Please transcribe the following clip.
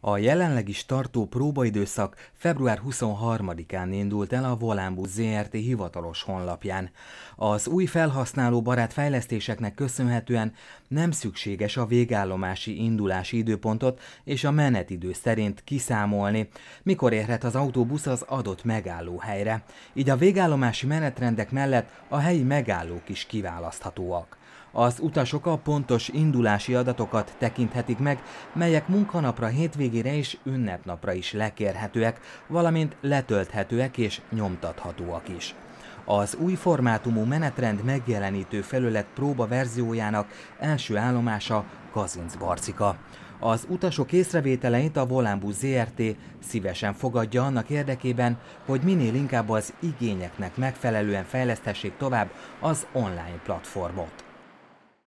A jelenleg is tartó próbaidőszak február 23-án indult el a Volánbusz ZRT hivatalos honlapján. Az új felhasználó barát fejlesztéseknek köszönhetően nem szükséges a végállomási indulási időpontot és a menetidő szerint kiszámolni, mikor érhet az autóbusz az adott megállóhelyre. Így a végállomási menetrendek mellett a helyi megállók is kiválaszthatóak. Az utasok a pontos indulási adatokat tekinthetik meg, melyek munkanapra hétvégén hétvégére és ünnepnapra is lekérhetőek, valamint letölthetőek és nyomtathatóak is. Az új formátumú menetrend megjelenítő felület próba verziójának első állomása Kazincbarcika. Az utasok észrevételeit a Volánbusz ZRT szívesen fogadja annak érdekében, hogy minél inkább az igényeknek megfelelően fejleszthessék tovább az online platformot.